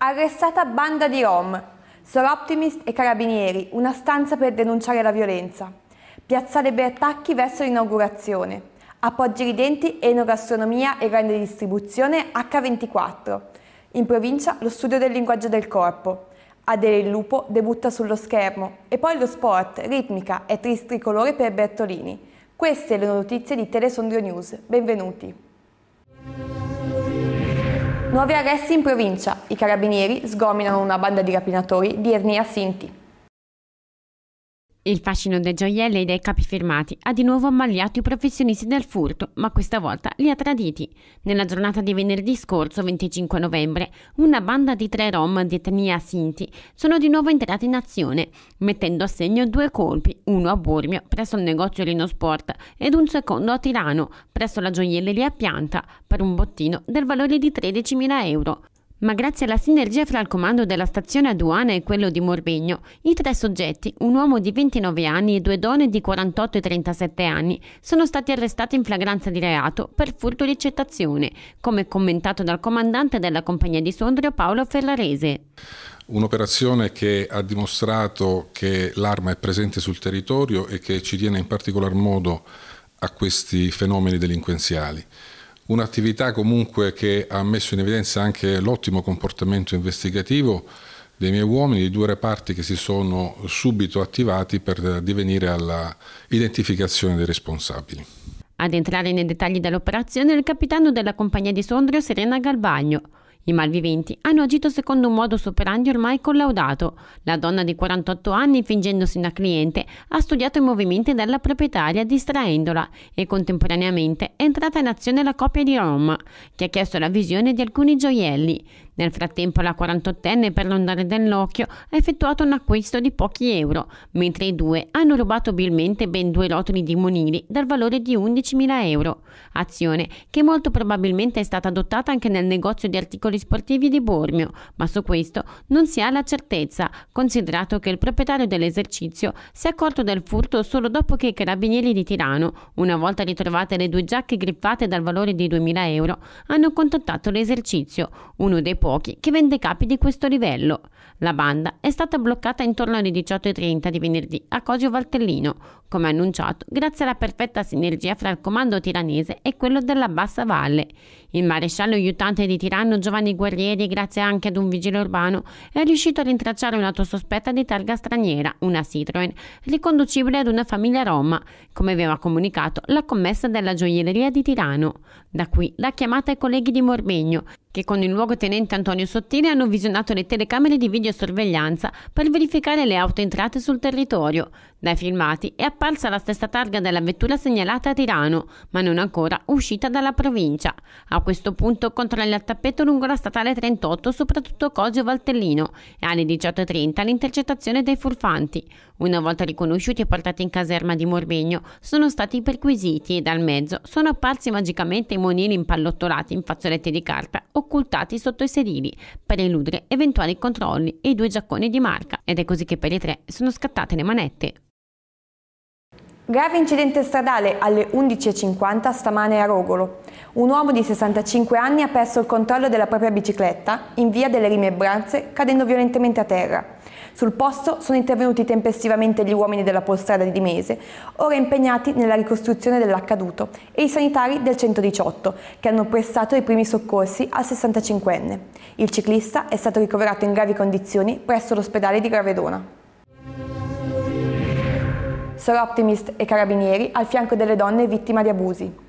Arrestata banda di Rom, Sor Optimist e Carabinieri, una stanza per denunciare la violenza. Piazzale Bertacchi verso l'inaugurazione. Appoggi ridenti, enogastronomia e grande distribuzione H24. In provincia lo studio del linguaggio del corpo. Adele il lupo debutta sullo schermo e poi lo sport, ritmica e tristricolore per Bertolini. Queste le notizie di Telesondrio News. Benvenuti. Nuovi arresti in provincia. I carabinieri sgominano una banda di rapinatori di etnia Sinti. Il fascino dei gioielli e dei capi firmati ha di nuovo ammaliato i professionisti del furto, ma questa volta li ha traditi. Nella giornata di venerdì scorso, 25 novembre, una banda di tre rom di etnia Sinti sono di nuovo entrati in azione, mettendo a segno due colpi, uno a Bormio, presso il negozio Rino Sport, ed un secondo a Tirano, presso la gioielleria Pianta, per un bottino del valore di 13.000 euro. Ma grazie alla sinergia fra il comando della stazione aduana e quello di Morbegno, i tre soggetti, un uomo di 29 anni e due donne di 48 e 37 anni, sono stati arrestati in flagranza di reato per furto di cettazione, come commentato dal comandante della compagnia di Sondrio Paolo Ferrarese. Un'operazione che ha dimostrato che l'arma è presente sul territorio e che ci tiene in particolar modo a questi fenomeni delinquenziali un'attività comunque che ha messo in evidenza anche l'ottimo comportamento investigativo dei miei uomini di due reparti che si sono subito attivati per divenire all'identificazione dei responsabili. Ad entrare nei dettagli dell'operazione è il capitano della compagnia di Sondrio Serena Galbagno, i malviventi hanno agito secondo un modus operandi ormai collaudato. La donna di 48 anni, fingendosi una cliente, ha studiato i movimenti della proprietaria distraendola e contemporaneamente è entrata in azione la coppia di Roma, che ha chiesto la visione di alcuni gioielli. Nel frattempo la 48enne per l'ondare dell'occhio ha effettuato un acquisto di pochi euro, mentre i due hanno rubato bilmente ben due rotoli di monili dal valore di 11.000 euro, azione che molto probabilmente è stata adottata anche nel negozio di articoli sportivi di Bormio, ma su questo non si ha la certezza, considerato che il proprietario dell'esercizio si è accorto del furto solo dopo che i carabinieri di Tirano, una volta ritrovate le due giacche griffate dal valore di 2.000 euro, hanno contattato l'esercizio, uno dei pochi pochi che vende capi di questo livello. La banda è stata bloccata intorno alle 18.30 di venerdì a Cosio Valtellino, come annunciato, grazie alla perfetta sinergia fra il comando tiranese e quello della Bassa Valle. Il maresciallo aiutante di Tiranno Giovanni Guerrieri, grazie anche ad un vigile urbano, è riuscito a rintracciare un'auto sospetta di targa straniera, una Citroen, riconducibile ad una famiglia roma, come aveva comunicato la commessa della gioielleria di Tirano. Da qui la chiamata ai colleghi di Morbegno, che con il luogotenente Antonio Sottile hanno visionato le telecamere di video video sorveglianza per verificare le auto entrate sul territorio, dai filmati è apparsa la stessa targa della vettura segnalata a Tirano, ma non ancora uscita dalla provincia. A questo punto controlla il tappeto lungo la statale 38, soprattutto Cosio Valtellino, e alle 18.30 l'intercettazione dei furfanti. Una volta riconosciuti e portati in caserma di Morvegno, sono stati perquisiti e dal mezzo sono apparsi magicamente i monili impallottolati in fazzoletti di carta, occultati sotto i sedili, per eludere eventuali controlli e i due giacconi di marca. Ed è così che per i tre sono scattate le manette. Grave incidente stradale alle 11.50 stamane a Rogolo. Un uomo di 65 anni ha perso il controllo della propria bicicletta in via delle rimembranze cadendo violentemente a terra. Sul posto sono intervenuti tempestivamente gli uomini della polstrada di Dimese, ora impegnati nella ricostruzione dell'accaduto, e i sanitari del 118, che hanno prestato i primi soccorsi al 65enne. Il ciclista è stato ricoverato in gravi condizioni presso l'ospedale di Gravedona. Sono Optimist e carabinieri al fianco delle donne vittime di abusi.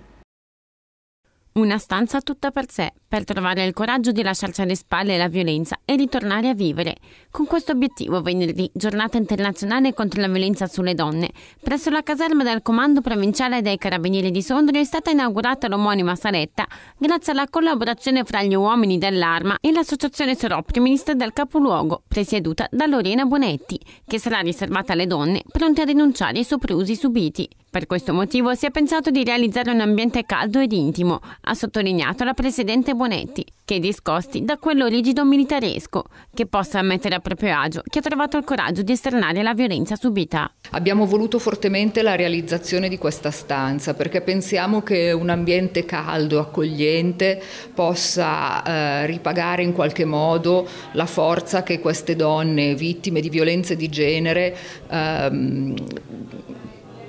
Una stanza tutta per sé, per trovare il coraggio di lasciarci alle spalle la violenza e ritornare a vivere. Con questo obiettivo, venerdì, giornata internazionale contro la violenza sulle donne, presso la caserma del Comando Provinciale dei Carabinieri di Sondrio è stata inaugurata l'omonima saletta grazie alla collaborazione fra gli uomini dell'Arma e l'Associazione Sorò Primista del Capoluogo, presieduta da Lorena Bonetti, che sarà riservata alle donne pronte a denunciare i soprusi subiti. Per questo motivo si è pensato di realizzare un ambiente caldo ed intimo, ha sottolineato la Presidente Bonetti, che discosti da quello rigido militaresco, che possa ammettere a proprio agio che ha trovato il coraggio di esternare la violenza subita. Abbiamo voluto fortemente la realizzazione di questa stanza perché pensiamo che un ambiente caldo, accogliente, possa eh, ripagare in qualche modo la forza che queste donne vittime di violenze di genere ehm,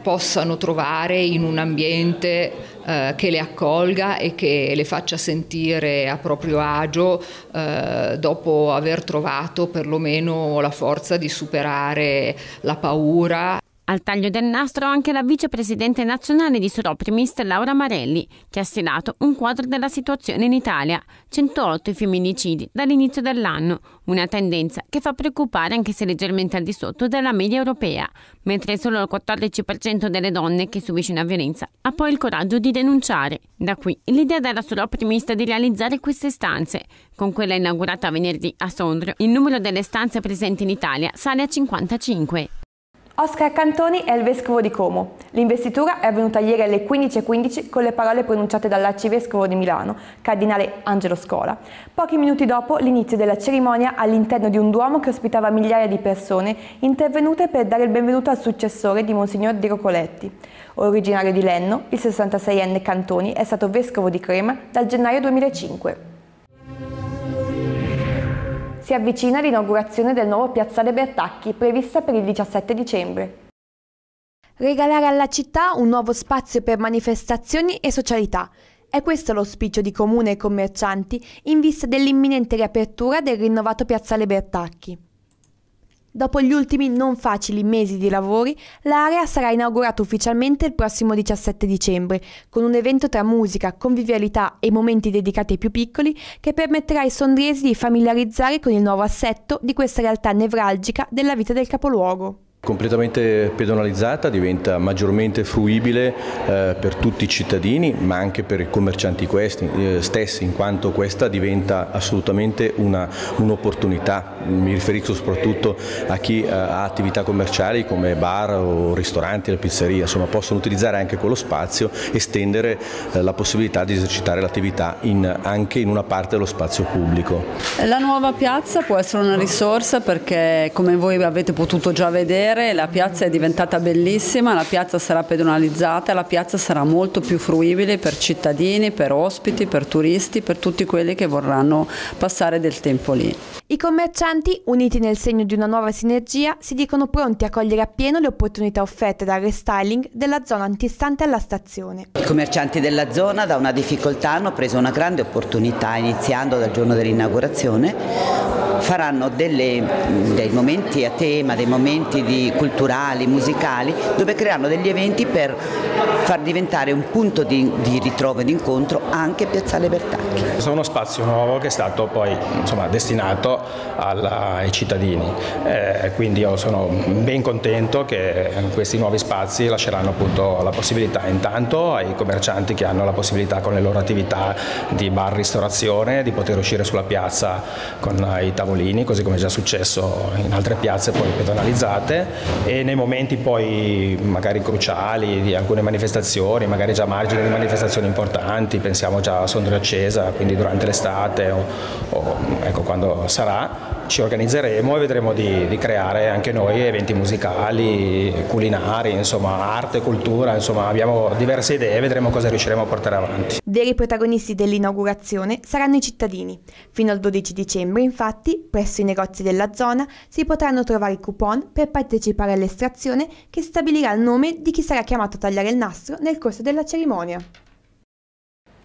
possano trovare in un ambiente eh, che le accolga e che le faccia sentire a proprio agio eh, dopo aver trovato perlomeno la forza di superare la paura. Al taglio del nastro anche la vicepresidente nazionale di Soroprimist Laura Marelli, che ha stilato un quadro della situazione in Italia. 108 i femminicidi dall'inizio dell'anno, una tendenza che fa preoccupare anche se leggermente al di sotto della media europea, mentre solo il 14% delle donne che subisce una violenza ha poi il coraggio di denunciare. Da qui l'idea della Soroprimist di realizzare queste stanze. Con quella inaugurata venerdì a Sondrio, il numero delle stanze presenti in Italia sale a 55. Oscar Cantoni è il vescovo di Como. L'investitura è avvenuta ieri alle 15.15 .15 con le parole pronunciate dall'arcivescovo di Milano, cardinale Angelo Scola, pochi minuti dopo l'inizio della cerimonia all'interno di un duomo che ospitava migliaia di persone intervenute per dare il benvenuto al successore di Monsignor Di Coletti. Originario di Lenno, il 66enne Cantoni è stato vescovo di Crema dal gennaio 2005 si avvicina l'inaugurazione del nuovo piazzale Bertacchi prevista per il 17 dicembre. Regalare alla città un nuovo spazio per manifestazioni e socialità. È questo l'auspicio di comune e commercianti in vista dell'imminente riapertura del rinnovato piazzale Bertacchi. Dopo gli ultimi non facili mesi di lavori, l'area sarà inaugurata ufficialmente il prossimo 17 dicembre, con un evento tra musica, convivialità e momenti dedicati ai più piccoli che permetterà ai sondriesi di familiarizzare con il nuovo assetto di questa realtà nevralgica della vita del capoluogo. Completamente pedonalizzata diventa maggiormente fruibile eh, per tutti i cittadini ma anche per i commercianti questi, eh, stessi in quanto questa diventa assolutamente un'opportunità. Un Mi riferisco soprattutto a chi eh, ha attività commerciali come bar o ristoranti, la pizzeria, insomma possono utilizzare anche quello spazio estendere eh, la possibilità di esercitare l'attività anche in una parte dello spazio pubblico. La nuova piazza può essere una risorsa perché come voi avete potuto già vedere piacere, la piazza è diventata bellissima, la piazza sarà pedonalizzata, la piazza sarà molto più fruibile per cittadini, per ospiti, per turisti, per tutti quelli che vorranno passare del tempo lì. I commercianti, uniti nel segno di una nuova sinergia, si dicono pronti a cogliere appieno le opportunità offerte dal restyling della zona antistante alla stazione. I commercianti della zona da una difficoltà hanno preso una grande opportunità, iniziando dal giorno dell'inaugurazione, faranno delle, dei momenti a tema, dei momenti di culturali, musicali, dove creano degli eventi per far diventare un punto di, di ritrovo e di incontro anche Piazzale Bertacchi. Sono uno spazio nuovo che è stato poi insomma, destinato alla, ai cittadini, eh, quindi io sono ben contento che questi nuovi spazi lasceranno appunto la possibilità intanto ai commercianti che hanno la possibilità con le loro attività di bar ristorazione di poter uscire sulla piazza con i tavolini, così come è già successo in altre piazze poi pedonalizzate e nei momenti poi magari cruciali di alcune manifestazioni, magari già a margine di manifestazioni importanti, pensiamo già a Sondrio Accesa, quindi durante l'estate o, o ecco, quando sarà, ci organizzeremo e vedremo di, di, creare anche noi eventi musicali, culinari, insomma arte, cultura, insomma abbiamo diverse idee e vedremo cosa riusciremo a portare avanti. Veri protagonisti dell'inaugurazione saranno i cittadini. Fino al 12 dicembre infatti presso i negozi della zona si potranno trovare i coupon per partecipare partecipare all'estrazione che stabilirà il nome di chi sarà chiamato a tagliare il nastro nel corso della cerimonia.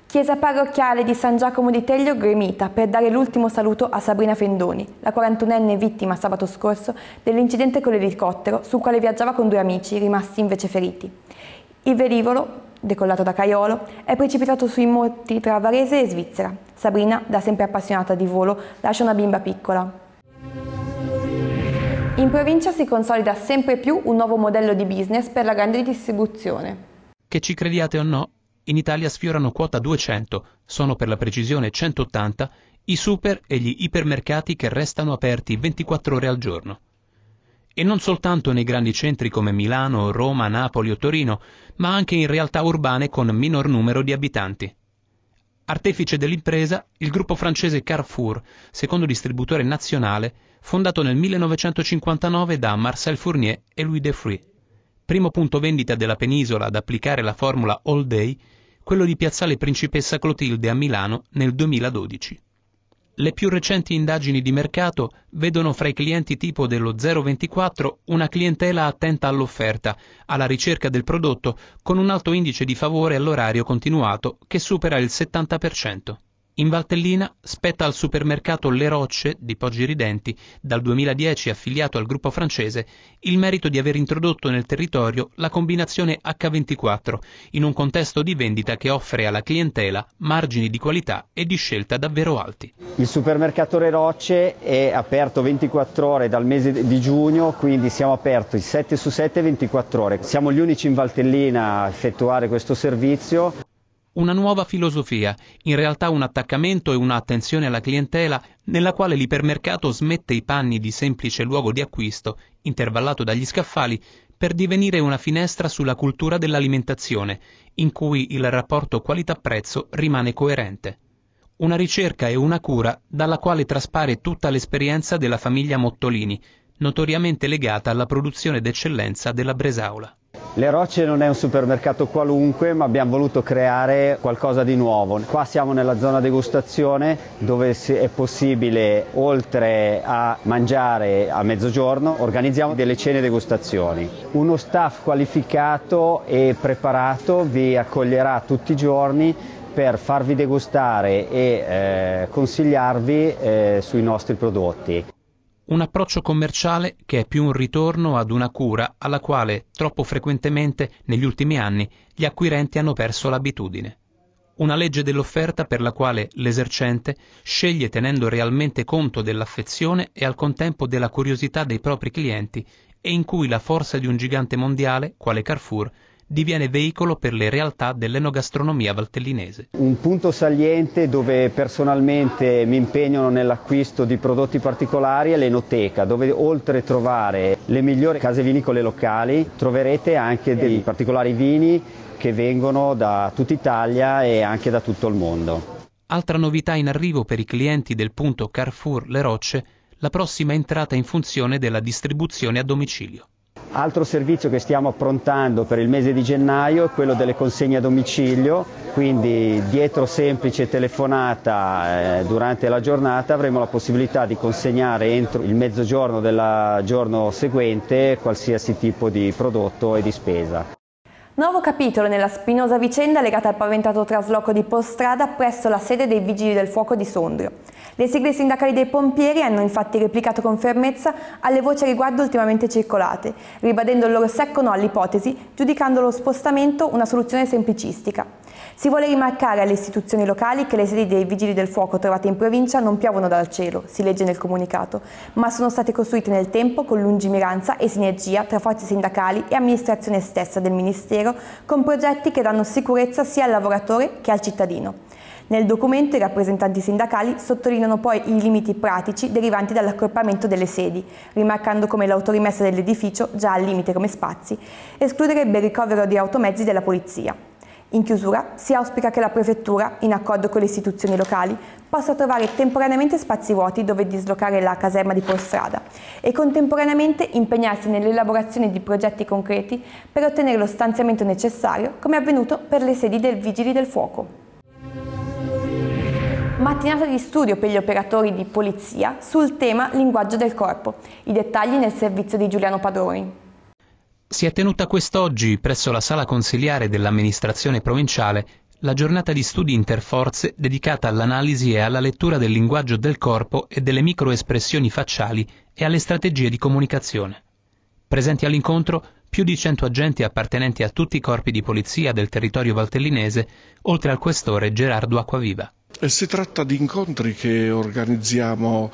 Chiesa parrocchiale di San Giacomo di Teglio gremita per dare l'ultimo saluto a Sabrina Fendoni, la 41enne vittima sabato scorso dell'incidente con l'elicottero sul quale viaggiava con due amici rimasti invece feriti. Il velivolo, decollato da Caiolo, è precipitato sui monti tra Varese e Svizzera. Sabrina, da sempre appassionata di volo, lascia una bimba piccola. In provincia si consolida sempre più un nuovo modello di business per la grande distribuzione. Che ci crediate o no, in Italia sfiorano quota 200, sono per la precisione 180, i super e gli ipermercati che restano aperti 24 ore al giorno. E non soltanto nei grandi centri come Milano, Roma, Napoli o Torino, ma anche in realtà urbane con minor numero di abitanti. Artefice dell'impresa, il gruppo francese Carrefour, secondo distributore nazionale, fondato nel 1959 da Marcel Fournier e Louis Defruy. Primo punto vendita della penisola ad applicare la formula All Day, quello di Piazzale Principessa Clotilde a Milano nel 2012. Le più recenti indagini di mercato vedono fra i clienti tipo dello 024 una clientela attenta all'offerta, alla ricerca del prodotto, con un alto indice di favore all'orario continuato che supera il 70%. In Valtellina spetta al supermercato Le Rocce di Poggi Ridenti, dal 2010 affiliato al gruppo francese, il merito di aver introdotto nel territorio la combinazione H24, in un contesto di vendita che offre alla clientela margini di qualità e di scelta davvero alti. Il supermercato Le Rocce è aperto 24 ore dal mese di giugno, quindi siamo aperti 7 su 7 24 ore. Siamo gli unici in Valtellina a effettuare questo servizio una nuova filosofia, in realtà un attaccamento e un'attenzione alla clientela nella quale l'ipermercato smette i panni di semplice luogo di acquisto, intervallato dagli scaffali, per divenire una finestra sulla cultura dell'alimentazione, in cui il rapporto qualità-prezzo rimane coerente. Una ricerca e una cura dalla quale traspare tutta l'esperienza della famiglia Mottolini, notoriamente legata alla produzione d'eccellenza della Bresaula. Le Rocce non è un supermercato qualunque, ma abbiamo voluto creare qualcosa di nuovo. Qua siamo nella zona degustazione dove è possibile, oltre a mangiare a mezzogiorno, organizziamo delle cene degustazioni. Uno staff qualificato e preparato vi accoglierà tutti i giorni per farvi degustare e eh, consigliarvi eh, sui nostri prodotti un approccio commerciale che è più un ritorno ad una cura alla quale troppo frequentemente negli ultimi anni gli acquirenti hanno perso l'abitudine. Una legge dell'offerta per la quale l'esercente sceglie tenendo realmente conto dell'affezione e al contempo della curiosità dei propri clienti e in cui la forza di un gigante mondiale, quale Carrefour, diviene veicolo per le realtà dell'enogastronomia valtellinese. Un punto saliente dove personalmente mi impegno nell'acquisto di prodotti particolari è l'enoteca, dove oltre a trovare le migliori case vinicole locali, troverete anche dei particolari vini che vengono da tutta Italia e anche da tutto il mondo. Altra novità in arrivo per i clienti del punto Carrefour Le Rocce, la prossima entrata in funzione della distribuzione a domicilio. Altro servizio che stiamo approntando per il mese di gennaio è quello delle consegne a domicilio, quindi dietro semplice telefonata eh, durante la giornata avremo la possibilità di consegnare entro il mezzogiorno del giorno seguente qualsiasi tipo di prodotto e di spesa. Nuovo capitolo nella spinosa vicenda legata al paventato trasloco di Postrada presso la sede dei Vigili del Fuoco di Sondrio. Le sigle sindacali dei pompieri hanno infatti replicato con fermezza alle voci a riguardo ultimamente circolate, ribadendo il loro secco no all'ipotesi, giudicando lo spostamento una soluzione semplicistica. Si vuole rimarcare alle istituzioni locali che le sedi dei Vigili del Fuoco trovate in provincia non piovono dal cielo, si legge nel comunicato, ma sono state costruite nel tempo con lungimiranza e sinergia tra forze sindacali e amministrazione stessa del Ministero, con progetti che danno sicurezza sia al lavoratore che al cittadino. Nel documento i rappresentanti sindacali sottolineano poi i limiti pratici derivanti dall'accorpamento delle sedi, rimarcando come l'autorimessa dell'edificio, già al limite come spazi, escluderebbe il ricovero di automezzi della polizia. In chiusura, si auspica che la Prefettura, in accordo con le istituzioni locali, possa trovare temporaneamente spazi vuoti dove dislocare la caserma di Polstrada e contemporaneamente impegnarsi nell'elaborazione di progetti concreti per ottenere lo stanziamento necessario, come è avvenuto per le sedi del Vigili del Fuoco. Mattinata di studio per gli operatori di polizia sul tema linguaggio del corpo. I dettagli nel servizio di Giuliano Padroni si è tenuta quest'oggi presso la sala consiliare dell'amministrazione provinciale la giornata di studi interforze dedicata all'analisi e alla lettura del linguaggio del corpo e delle microespressioni facciali e alle strategie di comunicazione. Presenti all'incontro più di 100 agenti appartenenti a tutti i corpi di polizia del territorio valtellinese, oltre al questore Gerardo Acquaviva. Eh, si tratta di incontri che organizziamo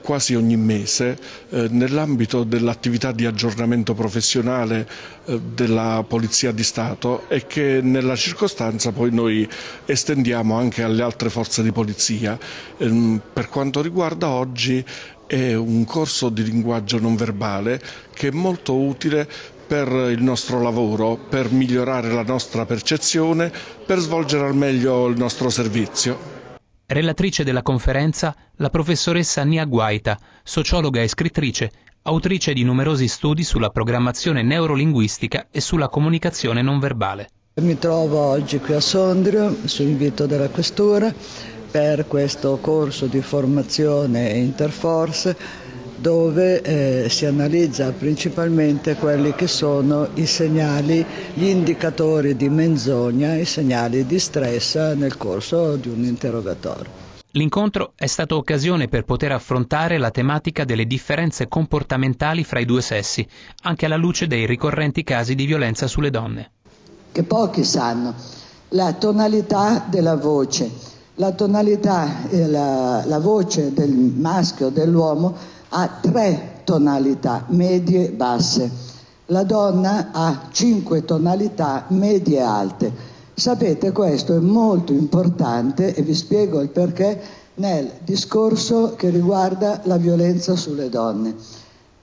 quasi ogni mese eh, nell'ambito dell'attività di aggiornamento professionale eh, della Polizia di Stato e che nella circostanza poi noi estendiamo anche alle altre forze di polizia. Eh, per quanto riguarda oggi è un corso di linguaggio non verbale che è molto utile per il nostro lavoro, per migliorare la nostra percezione, per svolgere al meglio il nostro servizio. Relatrice della conferenza la professoressa Nia Guaita, sociologa e scrittrice, autrice di numerosi studi sulla programmazione neurolinguistica e sulla comunicazione non verbale. Mi trovo oggi qui a Sondrio, su invito della Questura, per questo corso di formazione Interforce dove eh, si analizza principalmente quelli che sono i segnali, gli indicatori di menzogna, i segnali di stress nel corso di un interrogatorio. L'incontro è stata occasione per poter affrontare la tematica delle differenze comportamentali fra i due sessi, anche alla luce dei ricorrenti casi di violenza sulle donne. Che pochi sanno, la tonalità della voce, la tonalità, la, la voce del maschio, dell'uomo ha tre tonalità medie e basse, la donna ha cinque tonalità medie e alte. Sapete questo è molto importante e vi spiego il perché nel discorso che riguarda la violenza sulle donne.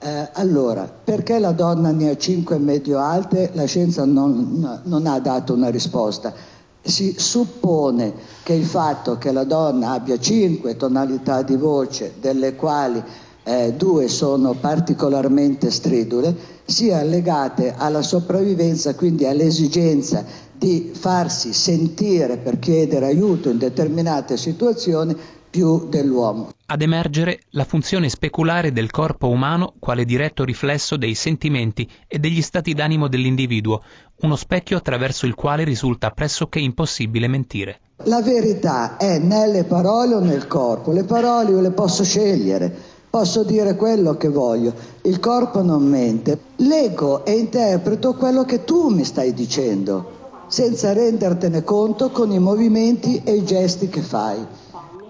Eh, allora, perché la donna ne ha cinque medio alte? La scienza non, non, ha dato una risposta. Si suppone che il fatto che la donna abbia cinque tonalità di voce, delle quali eh, due sono particolarmente stridule, sia legate alla sopravvivenza, quindi all'esigenza di farsi sentire per chiedere aiuto in determinate situazioni più dell'uomo. Ad emergere la funzione speculare del corpo umano quale diretto riflesso dei sentimenti e degli stati d'animo dell'individuo, uno specchio attraverso il quale risulta pressoché impossibile mentire. La verità è nelle parole o nel corpo, le parole io le posso scegliere, Posso dire quello che voglio, il corpo non mente. Leggo e interpreto quello che tu mi stai dicendo, senza rendertene conto con i movimenti e i gesti che fai.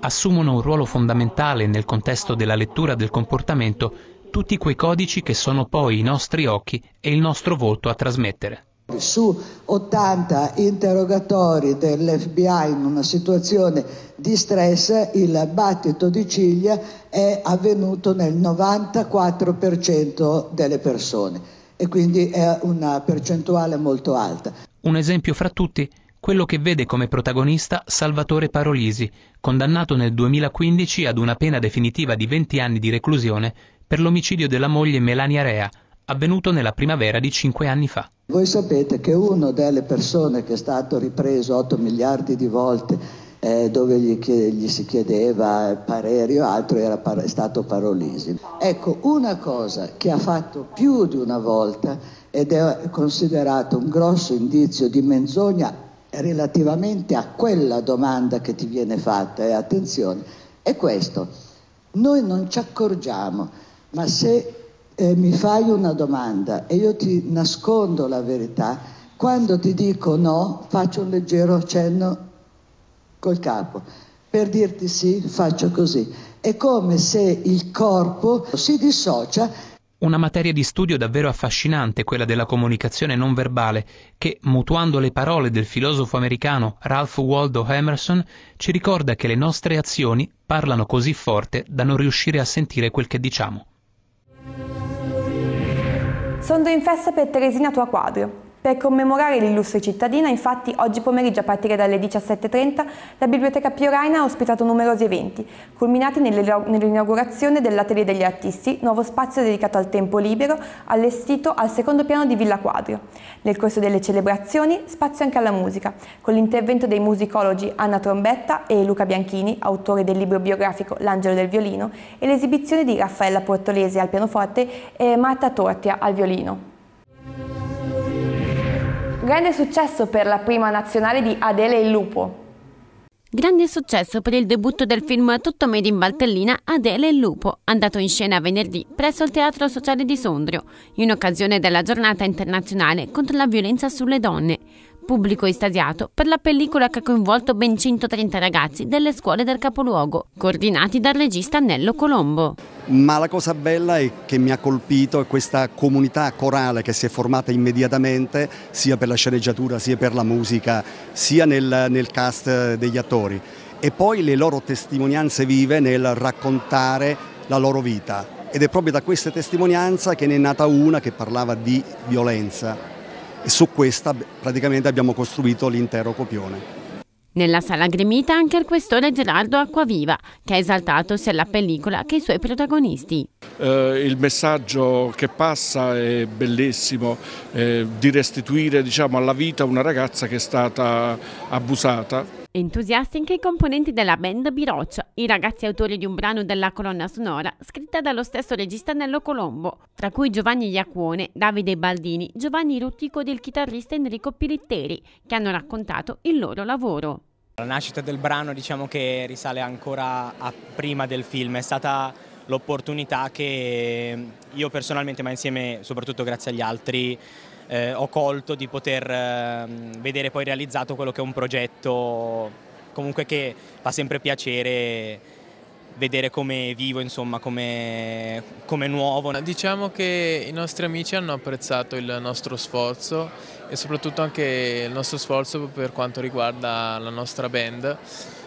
Assumono un ruolo fondamentale nel contesto della lettura del comportamento tutti quei codici che sono poi i nostri occhi e il nostro volto a trasmettere su 80 interrogatori dell'FBI in una situazione di stress il battito di ciglia è avvenuto nel 94% delle persone e quindi è una percentuale molto alta. Un esempio fra tutti quello che vede come protagonista Salvatore Parolisi, condannato nel 2015 ad una pena definitiva di 20 anni di reclusione per l'omicidio della moglie Melania Rea, avvenuto nella primavera di cinque anni fa. Voi sapete che una delle persone che è stato ripreso 8 miliardi di volte eh, dove gli, chiede, gli, si chiedeva pareri o altro era par- stato Parolisi. Ecco, una cosa che ha fatto più di una volta ed è considerato un grosso indizio di menzogna relativamente a quella domanda che ti viene fatta, e eh, attenzione, è questo. Noi non ci accorgiamo, ma se eh, mi fai una domanda e io ti nascondo la verità, quando ti dico no faccio un leggero accenno col capo, per dirti sì faccio così. È come se il corpo si dissocia una materia di studio davvero affascinante, quella della comunicazione non verbale, che, mutuando le parole del filosofo americano Ralph Waldo Emerson, ci ricorda che le nostre azioni parlano così forte da non riuscire a sentire quel che diciamo. Sono in festa per Teresina tua quadro. Per commemorare l'illustre cittadina, infatti, oggi pomeriggio a partire dalle 17.30 la Biblioteca Pioraina ha ospitato numerosi eventi, culminati nell'inaugurazione dell'Atelier degli Artisti, nuovo spazio dedicato al tempo libero, allestito al secondo piano di Villa Quadrio. Nel corso delle celebrazioni, spazio anche alla musica, con l'intervento dei musicologi Anna Trombetta e Luca Bianchini, autore del libro biografico L'angelo del violino, e l'esibizione di Raffaella Portolese al pianoforte e Marta Tortia al violino. Grande successo per la prima nazionale di Adele e il Lupo. Grande successo per il debutto del film Tutto Made in Valtellina Adele e il Lupo, andato in scena venerdì presso il Teatro Sociale di Sondrio, in occasione della giornata internazionale contro la violenza sulle donne pubblico estasiato per la pellicola che ha coinvolto ben 130 ragazzi delle scuole del capoluogo, coordinati dal regista Nello Colombo. Ma la cosa bella e che mi ha colpito è questa comunità corale che si è formata immediatamente sia per la sceneggiatura, sia per la musica, sia nel, nel cast degli attori. E poi le loro testimonianze vive nel raccontare la loro vita. Ed è proprio da queste testimonianze che ne è nata una che parlava di violenza e su questa praticamente abbiamo costruito l'intero copione. Nella sala gremita anche il questore Gerardo Acquaviva, che ha esaltato sia la pellicola che i suoi protagonisti. Eh, il messaggio che passa è bellissimo, eh, di restituire diciamo, alla vita una ragazza che è stata abusata Entusiasti anche i componenti della band Biroccia, i ragazzi autori di un brano della colonna sonora scritta dallo stesso regista Nello Colombo, tra cui Giovanni Iacuone, Davide Baldini, Giovanni Ruttico ed il chitarrista Enrico Pilitteri, che hanno raccontato il loro lavoro. La nascita del brano diciamo che risale ancora a prima del film, è stata l'opportunità che io personalmente, ma insieme soprattutto grazie agli altri, eh, ho colto di poter eh, vedere poi realizzato quello che è un progetto comunque che fa sempre piacere vedere come vivo, insomma, come, nuovo. Diciamo che i nostri amici hanno apprezzato il nostro sforzo e soprattutto anche il nostro sforzo per quanto riguarda la nostra band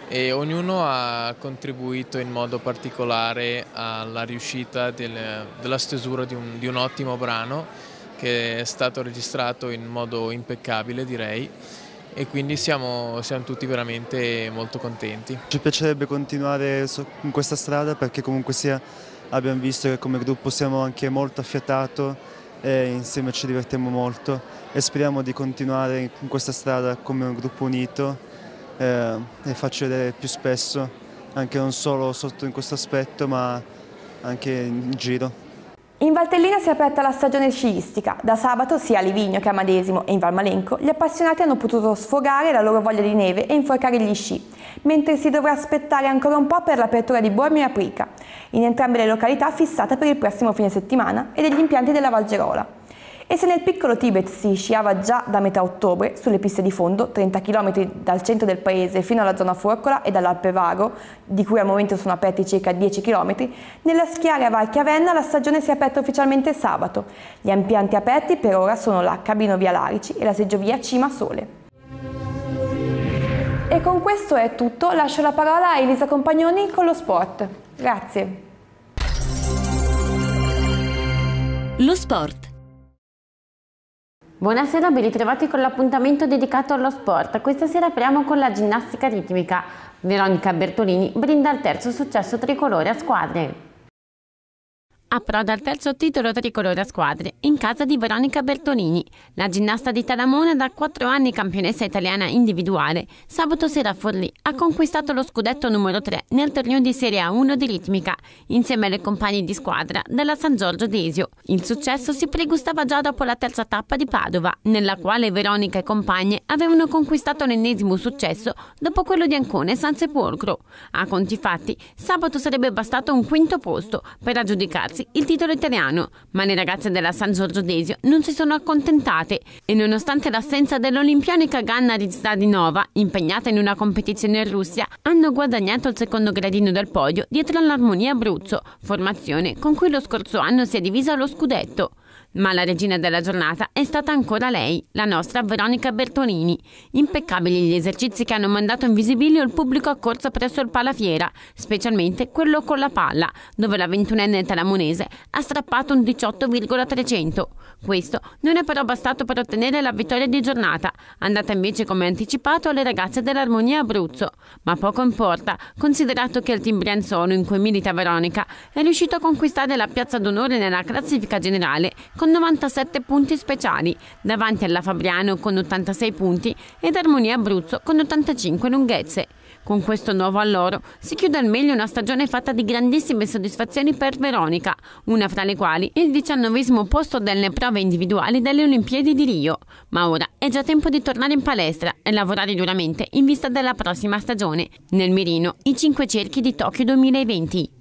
e ognuno ha contribuito in modo particolare alla riuscita del, della stesura di un, di un ottimo brano che è stato registrato in modo impeccabile direi e quindi siamo, siamo tutti veramente molto contenti. Ci piacerebbe continuare in questa strada perché comunque sia abbiamo visto che come gruppo siamo anche molto affiatato e insieme ci divertiamo molto e speriamo di continuare in questa strada come un gruppo unito eh, e farci vedere più spesso, anche non solo sotto in questo aspetto ma anche in giro. In Valtellina si è aperta la stagione sciistica. Da sabato sia a Livigno che a Madesimo e in Valmalenco gli appassionati hanno potuto sfogare la loro voglia di neve e inforcare gli sci, mentre si dovrà aspettare ancora un po' per l'apertura di Bormio e Aprica, in entrambe le località fissata per il prossimo fine settimana e degli impianti della Valgerola. E se nel piccolo Tibet si sciava già da metà ottobre sulle piste di fondo, 30 km dal centro del paese fino alla zona Forcola e dall'Alpe Vago, di cui al momento sono aperti circa 10 km, nella schiara Val Chiavenna la stagione si è aperta ufficialmente sabato. Gli impianti aperti per ora sono la cabinovia Larici e la seggiovia Cima Sole. E con questo è tutto, lascio la parola a Elisa Compagnoni con lo sport. Grazie. Lo sport Buonasera, ben ritrovati con l'appuntamento dedicato allo sport. Questa sera apriamo con la ginnastica ritmica. Veronica Bertolini brinda il terzo successo tricolore a squadre approda al terzo titolo tricolore a squadre in casa di Veronica Bertolini. La ginnasta di Taramona, da quattro anni campionessa italiana individuale, sabato sera a Forlì ha conquistato lo scudetto numero 3 nel torneo di Serie A1 di ritmica, insieme alle compagne di squadra della San Giorgio d'Esio. Il successo si pregustava già dopo la terza tappa di Padova, nella quale Veronica e compagne avevano conquistato l'ennesimo successo dopo quello di Ancone e San Sepolcro. A conti fatti, sabato sarebbe bastato un quinto posto per aggiudicarsi il titolo italiano, ma le ragazze della San Giorgio Desio non si sono accontentate e nonostante l'assenza dell'olimpianica Ganna Rizdadinova, impegnata in una competizione in Russia, hanno guadagnato il secondo gradino del podio dietro all'Armonia Abruzzo, formazione con cui lo scorso anno si è divisa lo scudetto. Ma la regina della giornata è stata ancora lei, la nostra Veronica Bertolini. Impeccabili gli esercizi che hanno mandato in visibilio il pubblico accorso presso il Palafiera, specialmente quello con la palla, dove la ventunenne talamonese ha strappato un 18,300. Questo non è però bastato per ottenere la vittoria di giornata, andata invece come anticipato alle ragazze dell'Armonia Abruzzo. Ma poco importa, considerato che il Timbrianzolo in cui milita Veronica è riuscito a conquistare la piazza d'onore nella classifica generale con con 97 punti speciali, davanti alla Fabriano con 86 punti ed Armonia Abruzzo con 85 lunghezze. Con questo nuovo alloro si chiude al meglio una stagione fatta di grandissime soddisfazioni per Veronica, una fra le quali il diciannovesimo posto delle prove individuali delle Olimpiadi di Rio. Ma ora è già tempo di tornare in palestra e lavorare duramente in vista della prossima stagione. Nel mirino i cinque cerchi di Tokyo 2020.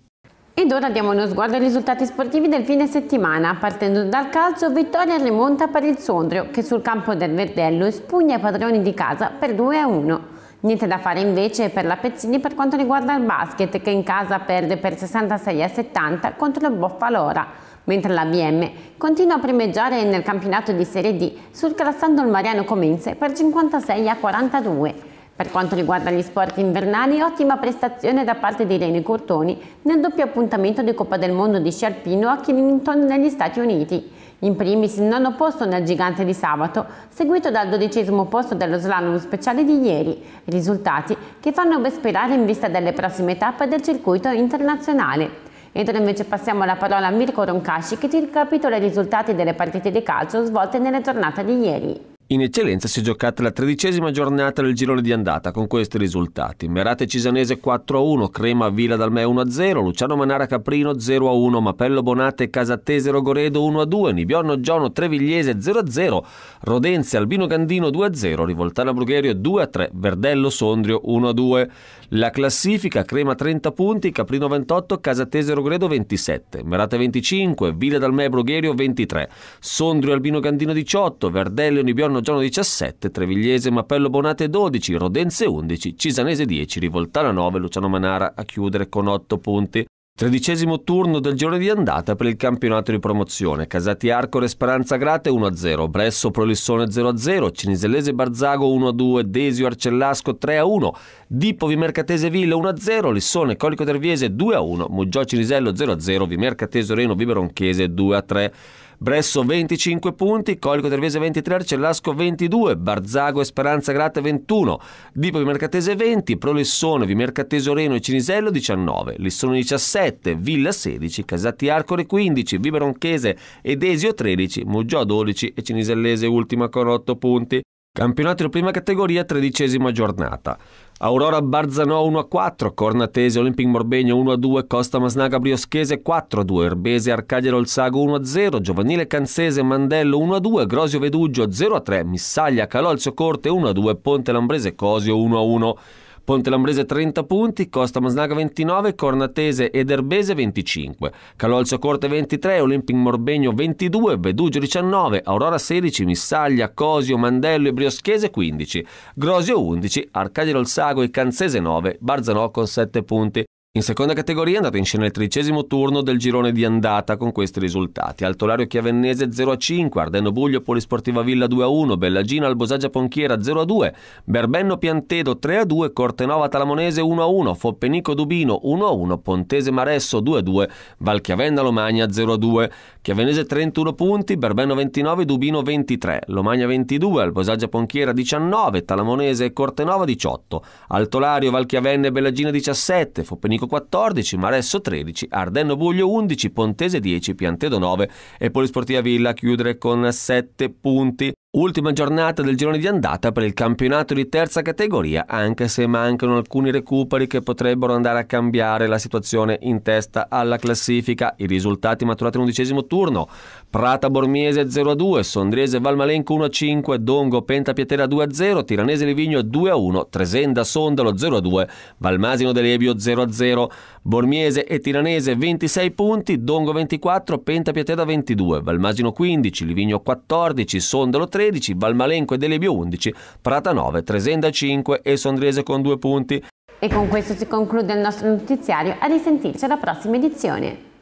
Ed ora diamo uno sguardo ai risultati sportivi del fine settimana. Partendo dal calcio, vittoria rimonta per il Sondrio, che sul campo del Verdello espugna i padroni di casa per 2-1. Niente da fare invece per la Pezzini per quanto riguarda il basket, che in casa perde per 66-70 contro il Boffalora, mentre la BM continua a primeggiare nel campionato di Serie D, surclassando il Mariano Comense per 56-42. Per quanto riguarda gli sport invernali, ottima prestazione da parte di Irene Cortoni nel doppio appuntamento di Coppa del Mondo di sci alpino a Killington negli Stati Uniti. In primis il nono posto nel gigante di sabato, seguito dal dodicesimo posto dello slalom speciale di ieri, risultati che fanno ben sperare in vista delle prossime tappe del circuito internazionale. Ed ora invece passiamo la parola a Mirko Roncasci che ti ricapitola i risultati delle partite di calcio svolte nella giornata di ieri. In eccellenza si è giocata la tredicesima giornata del girone di andata con questi risultati. Merate Cisanese 4-1, Crema Villa Dalmè 1-0, Luciano Manara Caprino 0-1, Mapello Bonate Casattese Rogoredo 1-2, Nibiorno Giono Trevigliese 0-0, Rodenze Albino Gandino 2-0, Rivoltana Brugherio 2-3, Verdello Sondrio 1-2. La classifica Crema 30 punti, Caprino 28, Casatese Rogredo 27, Merate 25, Villa Dalmè Mebro 23, Sondrio Albino Gandino 18, Verdelli Unibiorno Giorno 17, Trevigliese Mappello Bonate 12, Rodenze 11, Cisanese 10, Rivoltana 9, Luciano Manara a chiudere con 8 punti. Tredicesimo turno del giorno di andata per il campionato di promozione. Casati Arcore Speranza Grate 1-0, Bresso Prolissone 0-0, Cinisellese Barzago 1-2, Desio Arcellasco 3-1, Dipovi Vimercatese Ville 1-0, Lissone Colico Terviese 2-1, Muggio Cinisello 0-0, Vimercatese Reno Biberonchese 2-3. Bresso 25 punti, Colico Tervese 23, Arcellasco 22, Barzago e Speranza Grata 21, Dipo Vimercatese 20, Prolessone, Vimercatese Oreno e Cinisello 19, Lissone 17, Villa 16, Casati Arcore 15, Viberonchese ed Esio 13, Muggio 12 e Cinisellese ultima con 8 punti. Campionato di prima categoria, tredicesima giornata. Aurora Barzanò 1-4, Cornatese Olympic Morbegno 1-2, Costa Masnaga Brioschese 4-2, Erbese Arcadia Rolzago 1-0, Giovanile Canzese Mandello 1-2, Grosio Veduggio 0-3, Missaglia Calolzio Corte 1-2, Ponte Lambrese Cosio 1-1. Ponte Lambrese 30 punti, Costa Masnaga 29, Cornatese ed Erbese 25, Calolzio Corte 23, Olimpic Morbegno 22, Vedugio 19, Aurora 16, Missaglia, Cosio, Mandello e Brioschese 15, Grosio 11, Arcadio Rolsago e Canzese 9, Barzanò con 7 punti. In seconda categoria è andato in scena il tredicesimo turno del girone di andata con questi risultati. Altolario Chiavennese 0-5, Ardenno Buglio Polisportiva Villa 2-1, Bellagina Albosaggia Ponchiera 0-2, Berbenno Piantedo 3-2, Cortenova Talamonese 1-1, Foppenico Dubino 1-1, Pontese Maresso 2-2, Valchiavenna Lomagna 0-2, Chiavennese 31 punti, Berbenno 29, Dubino 23, Lomagna 22, Albosaggia Ponchiera 19, Talamonese e Cortenova 18, Altolario Valchiavenne e Bellagina 17, Foppenico Monaco 14, Maresso 13, Ardenno Buglio 11, Pontese 10, Piantedo 9 e Polisportiva Villa chiudere con 7 punti. Ultima giornata del girone di andata per il campionato di terza categoria, anche se mancano alcuni recuperi che potrebbero andare a cambiare la situazione in testa alla classifica. I risultati maturati all'undicesimo turno: Prata Bormiese 0-2, Sondriese Valmalenco 1-5, Dongo Penta Pietera 2-0, Tiranese Livigno 2-1, Tresenda Sondalo 0-2, Valmasino Delebio 0-0, Bormiese e Tiranese 26 punti, Dongo 24, Penta Pietera 22, Valmasino 15, Livigno 14, Sondalo 13. 13, Valmalenco e Delebio 11, Prata 9, Tresenda 5 e Sondrese con 2 punti. E con questo si conclude il nostro notiziario, a risentirci alla prossima edizione.